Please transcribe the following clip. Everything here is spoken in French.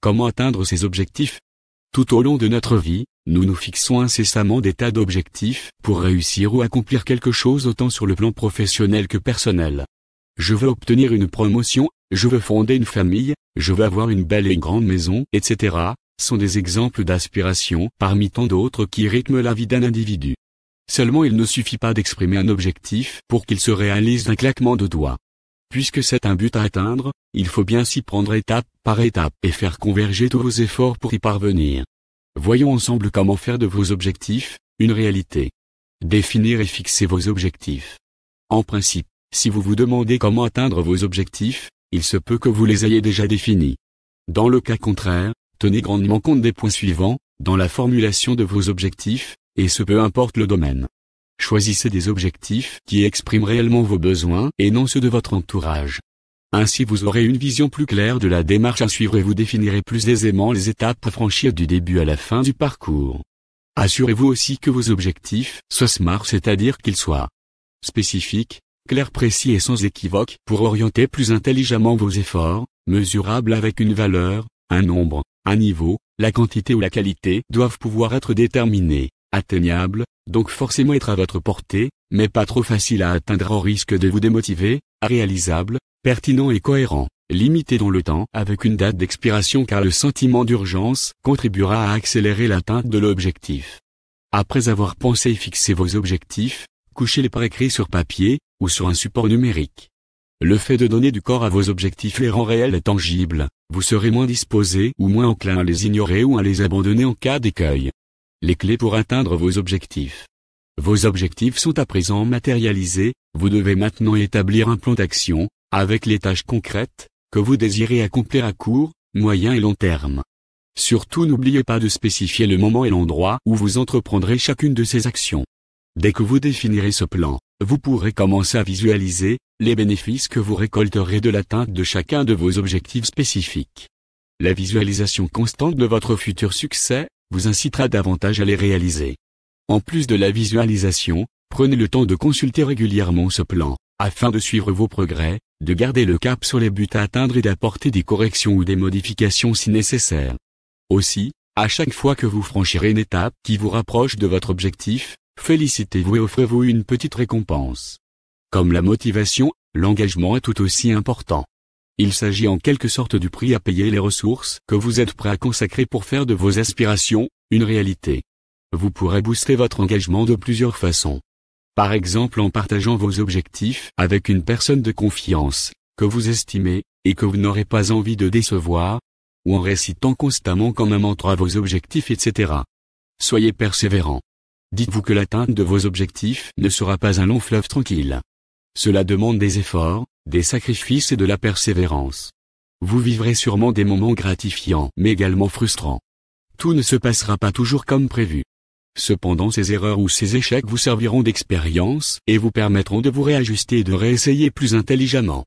Comment atteindre ces objectifs Tout au long de notre vie, nous nous fixons incessamment des tas d'objectifs pour réussir ou accomplir quelque chose autant sur le plan professionnel que personnel. Je veux obtenir une promotion, je veux fonder une famille, je veux avoir une belle et grande maison, etc., sont des exemples d'aspirations parmi tant d'autres qui rythment la vie d'un individu. Seulement il ne suffit pas d'exprimer un objectif pour qu'il se réalise d'un claquement de doigts. Puisque c'est un but à atteindre, il faut bien s'y prendre étape par étape et faire converger tous vos efforts pour y parvenir. Voyons ensemble comment faire de vos objectifs, une réalité. Définir et fixer vos objectifs. En principe, si vous vous demandez comment atteindre vos objectifs, il se peut que vous les ayez déjà définis. Dans le cas contraire, tenez grandement compte des points suivants, dans la formulation de vos objectifs, et ce peu importe le domaine. Choisissez des objectifs qui expriment réellement vos besoins et non ceux de votre entourage. Ainsi vous aurez une vision plus claire de la démarche à suivre et vous définirez plus aisément les étapes à franchir du début à la fin du parcours. Assurez-vous aussi que vos objectifs soient SMART, c'est-à-dire qu'ils soient spécifiques, clairs, précis et sans équivoque pour orienter plus intelligemment vos efforts, mesurables avec une valeur, un nombre, un niveau, la quantité ou la qualité doivent pouvoir être déterminés, atteignables, donc forcément être à votre portée, mais pas trop facile à atteindre au risque de vous démotiver, réalisable, pertinent et cohérent, limité dans le temps avec une date d'expiration car le sentiment d'urgence contribuera à accélérer l'atteinte de l'objectif. Après avoir pensé et fixé vos objectifs, couchez-les par écrit sur papier, ou sur un support numérique. Le fait de donner du corps à vos objectifs les rend réels et tangibles, vous serez moins disposé ou moins enclin à les ignorer ou à les abandonner en cas d'écueil. Les clés pour atteindre vos objectifs. Vos objectifs sont à présent matérialisés, vous devez maintenant établir un plan d'action, avec les tâches concrètes, que vous désirez accomplir à court, moyen et long terme. Surtout n'oubliez pas de spécifier le moment et l'endroit où vous entreprendrez chacune de ces actions. Dès que vous définirez ce plan, vous pourrez commencer à visualiser les bénéfices que vous récolterez de l'atteinte de chacun de vos objectifs spécifiques. La visualisation constante de votre futur succès vous incitera davantage à les réaliser. En plus de la visualisation, prenez le temps de consulter régulièrement ce plan, afin de suivre vos progrès, de garder le cap sur les buts à atteindre et d'apporter des corrections ou des modifications si nécessaire. Aussi, à chaque fois que vous franchirez une étape qui vous rapproche de votre objectif, félicitez-vous et offrez-vous une petite récompense. Comme la motivation, l'engagement est tout aussi important. Il s'agit en quelque sorte du prix à payer les ressources que vous êtes prêt à consacrer pour faire de vos aspirations une réalité. Vous pourrez booster votre engagement de plusieurs façons. Par exemple en partageant vos objectifs avec une personne de confiance, que vous estimez, et que vous n'aurez pas envie de décevoir, ou en récitant constamment quand un mantra vos objectifs, etc. Soyez persévérant. Dites-vous que l'atteinte de vos objectifs ne sera pas un long fleuve tranquille. Cela demande des efforts, des sacrifices et de la persévérance. Vous vivrez sûrement des moments gratifiants, mais également frustrants. Tout ne se passera pas toujours comme prévu. Cependant ces erreurs ou ces échecs vous serviront d'expérience et vous permettront de vous réajuster et de réessayer plus intelligemment.